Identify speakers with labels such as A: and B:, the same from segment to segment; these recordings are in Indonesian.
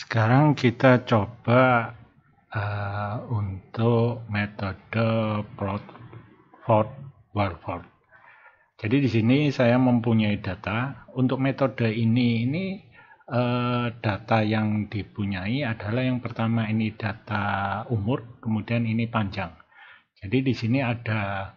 A: Sekarang kita coba uh, untuk metode plot forward. Jadi di sini saya mempunyai data. Untuk metode ini, ini uh, data yang dipunyai adalah yang pertama ini data umur, kemudian ini panjang. Jadi di sini ada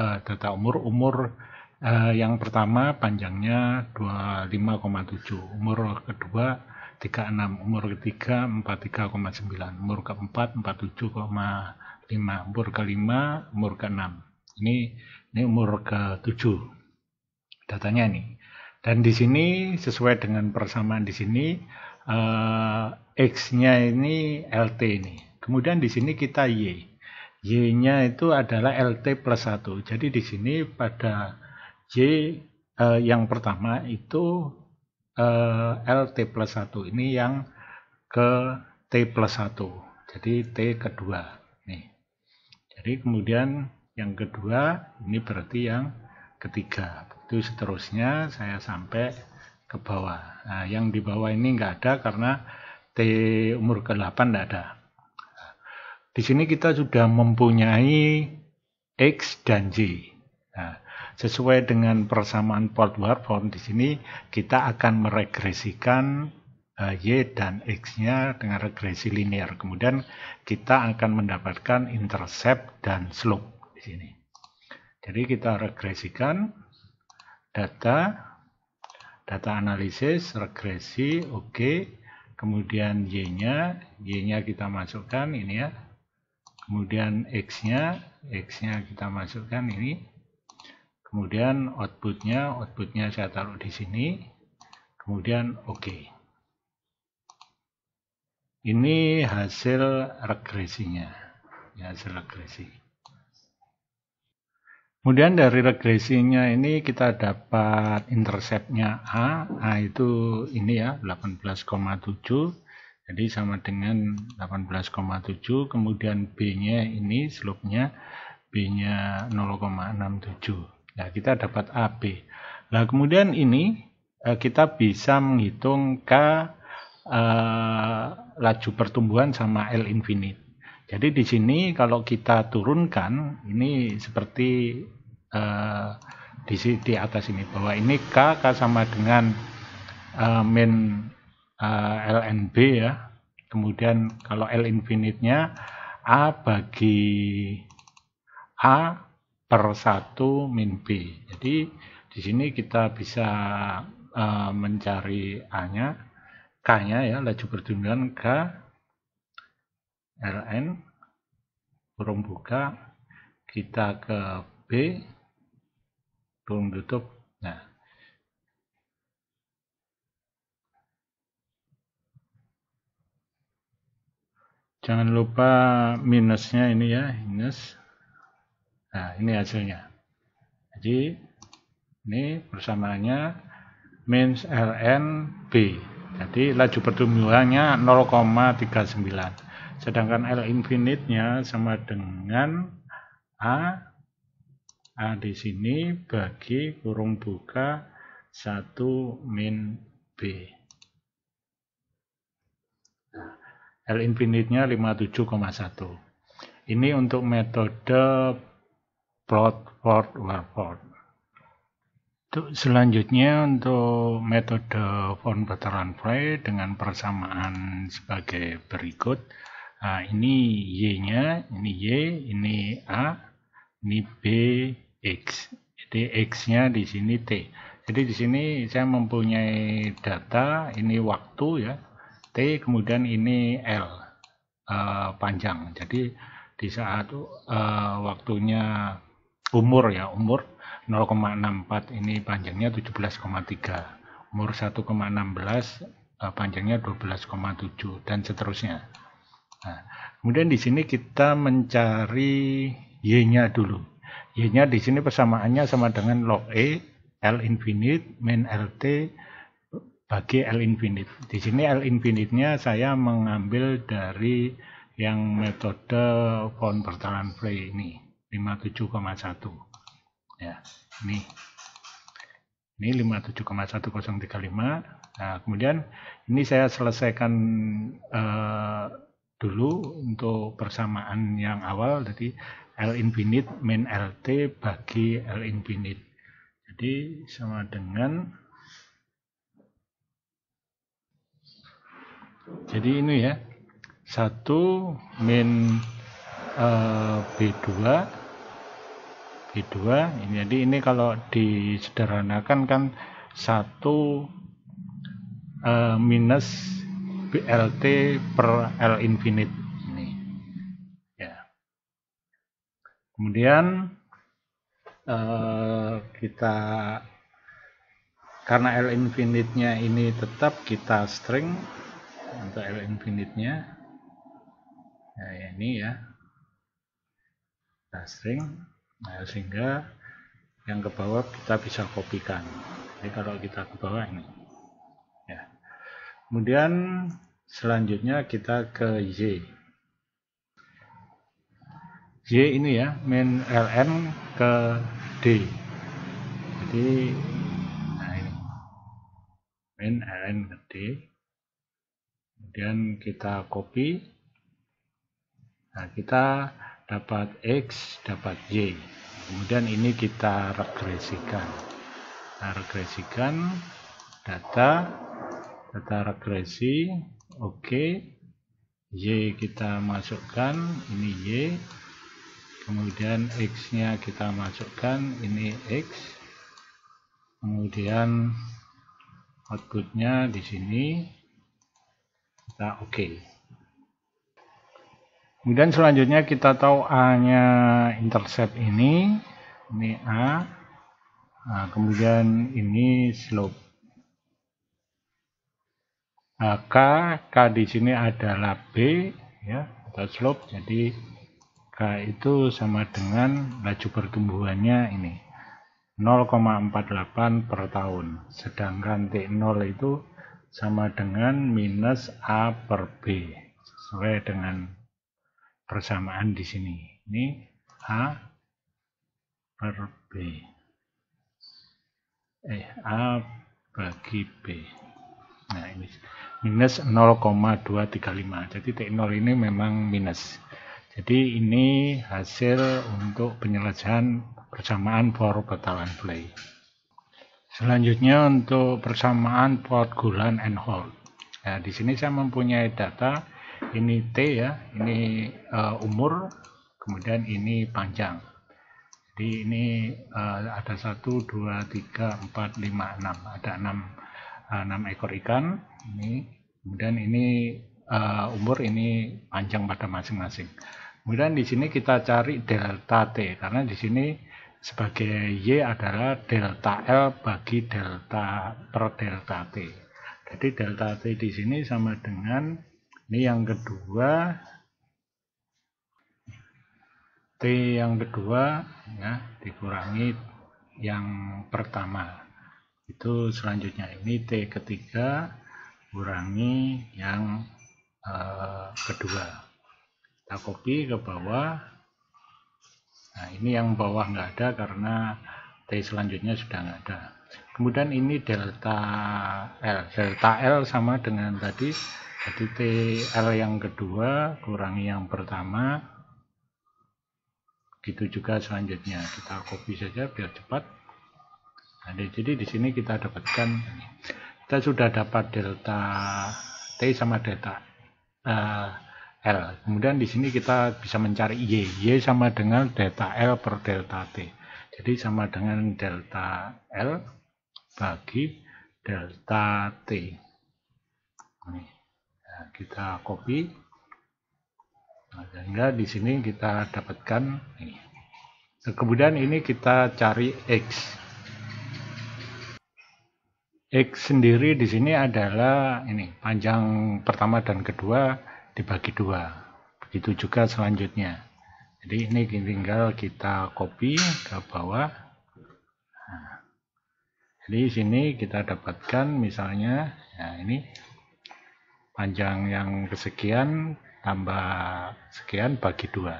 A: uh, data umur, umur uh, yang pertama panjangnya 25,7, umur kedua 36 umur ketiga 43,9 umur keempat 47,5 umur kelima umur 6 ini ini umur ke-7 datanya ini dan di sini sesuai dengan persamaan di sini eh, x-nya ini LT ini kemudian di sini kita y y-nya itu adalah LT plus 1 jadi di sini pada y eh, yang pertama itu eh, LT plus 1 ini yang ke T plus 1 jadi T kedua nih jadi kemudian yang kedua ini berarti yang ketiga itu seterusnya saya sampai ke bawah nah, yang di bawah ini enggak ada karena T umur ke-8 nggak ada di sini kita sudah mempunyai X dan z. nah, Sesuai dengan persamaan Paul Warburton di sini kita akan meregresikan eh, Y dan X-nya dengan regresi linear. Kemudian kita akan mendapatkan intercept dan slope di sini. Jadi kita regresikan data, data analisis, regresi, oke. Okay. Kemudian Y-nya, Y-nya kita masukkan ini ya. Kemudian X-nya, X-nya kita masukkan ini kemudian outputnya outputnya saya taruh di sini kemudian oke okay. ini hasil regresinya ya, hasil regresi kemudian dari regresinya ini kita dapat interceptnya A A itu ini ya 18,7 jadi sama dengan 18,7 kemudian B nya ini slope nya B nya 0,67 Nah, kita dapat AB. Nah, kemudian ini eh, kita bisa menghitung K eh, laju pertumbuhan sama L infinite. Jadi di sini kalau kita turunkan, ini seperti eh, di, di atas ini, bahwa ini K, K sama dengan eh, min eh, LNB ya. Kemudian kalau L infinite-nya A bagi A per satu min B. Jadi di sini kita bisa uh, mencari A-nya, K-nya ya, laju pertumbuhan K, Ln, kurung buka, kita ke B, kurung tutup. Nah, jangan lupa minusnya ini ya, minus Nah, ini hasilnya. Jadi, ini persamaannya means ln B. Jadi, laju pertumbuhannya 0,39. Sedangkan L infinite-nya sama dengan A. A di sini bagi kurung buka 1 min B. Nah, L infinite-nya 57,1. Ini untuk metode plot, plot, forward. Untuk selanjutnya untuk metode font von Bertalanffy dengan persamaan sebagai berikut. Nah, ini Y-nya, ini Y, ini A, ini B, X. Jadi X-nya di sini T. Jadi di sini saya mempunyai data, ini waktu ya, T, kemudian ini L, uh, panjang. Jadi di saat uh, waktunya umur ya umur 0,64 ini panjangnya 17,3 umur 1,16 eh, panjangnya 12,7 dan seterusnya nah, kemudian di sini kita mencari y nya dulu y nya di sini persamaannya sama dengan log e l infinite min lt bagi L infinite. Di sini L infinite-nya saya mengambil dari yang metode von Bertalan Frey ini. 57,1 ya ini ini 57,1035 nah kemudian ini saya selesaikan eh, dulu untuk persamaan yang awal jadi L infinite min LT bagi L infinite jadi sama dengan jadi ini ya 1 min eh, B2 G2 jadi ini kalau disederhanakan kan satu uh, minus BLT per L infinite ini ya kemudian uh, kita karena L infinite-nya ini tetap kita string untuk L infinite-nya ya, ini ya kita string Nah, sehingga yang ke bawah kita bisa kopikan. Jadi kalau kita ke bawah ini. Ya. Kemudian selanjutnya kita ke Y. Y ini ya, main LN ke D. Jadi nah ini. Min LN ke D. Kemudian kita copy. Nah, kita dapat X, dapat Y. Kemudian ini kita regresikan. Kita regresikan data, data regresi, oke. Okay. Y kita masukkan, ini Y. Kemudian X-nya kita masukkan, ini X. Kemudian outputnya di sini kita oke. Okay. Kemudian selanjutnya kita tahu A-nya intercept ini, ini A, nah, kemudian ini slope. Nah, K, K di sini adalah B, ya, atau slope, jadi K itu sama dengan laju pertumbuhannya ini. 0,48 per tahun. Sedangkan T0 itu sama dengan minus A per B. Sesuai dengan persamaan di sini. Ini A per B. Eh, A bagi B. Nah, ini minus 0,235. Jadi T0 ini memang minus. Jadi ini hasil untuk penyelesaian persamaan for batal and play. Selanjutnya untuk persamaan port Gulan and hold Nah, di sini saya mempunyai data ini T ya ini uh, umur kemudian ini panjang jadi ini uh, ada 1 2 3 4 5 6 ada 6 uh, 6 ekor ikan ini kemudian ini uh, umur ini panjang pada masing-masing kemudian di sini kita cari delta T karena di sini sebagai Y adalah delta L bagi delta per delta T jadi delta T di sini sama dengan ini yang kedua T yang kedua ya dikurangi yang pertama itu selanjutnya ini T ketiga kurangi yang uh, kedua kita copy ke bawah nah ini yang bawah nggak ada karena T selanjutnya sudah nggak ada kemudian ini delta L delta L sama dengan tadi jadi t TL yang kedua kurangi yang pertama. Gitu juga selanjutnya. Kita copy saja biar cepat. Nah, jadi di sini kita dapatkan kita sudah dapat delta T sama delta uh, L. Kemudian di sini kita bisa mencari Y. Y sama dengan delta L per delta T. Jadi sama dengan delta L bagi delta T. Ini. Nah, kita copy nah, sehingga di sini kita dapatkan ini kemudian ini kita cari x x sendiri di sini adalah ini panjang pertama dan kedua dibagi dua begitu juga selanjutnya jadi ini tinggal kita copy ke bawah nah, jadi sini kita dapatkan misalnya ya ini panjang yang kesekian tambah sekian bagi dua.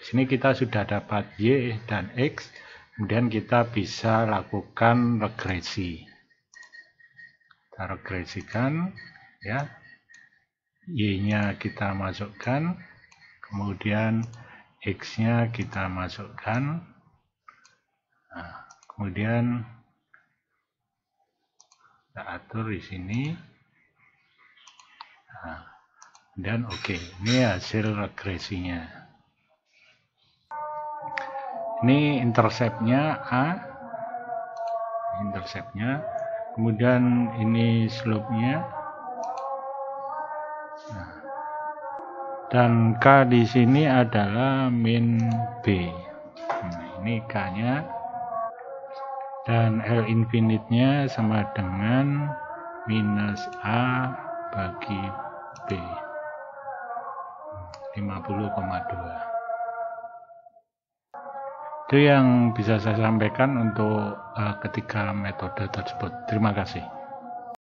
A: Di sini kita sudah dapat y dan x, kemudian kita bisa lakukan regresi. Kita regresikan, ya. Y-nya kita masukkan, kemudian X-nya kita masukkan, nah, kemudian kita atur di sini dan oke, okay. ini hasil regresinya. Ini interceptnya A, interceptnya, kemudian ini slope-nya. Nah, dan K di sini adalah min B. Nah, ini K-nya. Dan L infinite-nya sama dengan minus A bagi B. 50,2 itu yang bisa saya sampaikan untuk uh, ketiga metode tersebut terima kasih